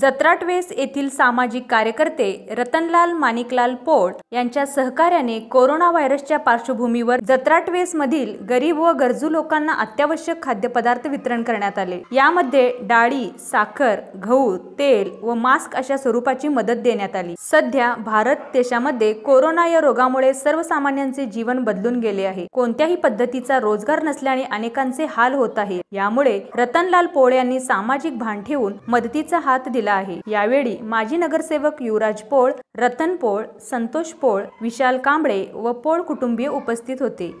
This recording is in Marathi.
जत्राटवेस येथील सामाजिक कार्यकर्ते रतनलाल माणिकलाल पोळ यांच्या सहकार्याने कोरोना व्हायरसच्या पार्श्वभूमीवर जत्राटवेस मधील गरीब व गरजू लोकांना अत्यावश्यक खाद्यपदार्थ वितरण करण्यात आले यामध्ये डाळी साखर गहू तेल व मास्क अशा स्वरूपाची मदत देण्यात आली सध्या भारत देशामध्ये कोरोना या रोगामुळे सर्वसामान्यांचे जीवन बदलून गेले आहे कोणत्याही पद्धतीचा रोजगार नसल्याने अनेकांचे हाल होत आहे यामुळे रतनलाल पोळ यांनी सामाजिक भान ठेवून मदतीचा हात दिला केला आहे यावेळी माजी नगरसेवक युवराज पोळ रतन पोळ संतोष पोळ विशाल कांबळे व पोळ कुटुंबीय उपस्थित होते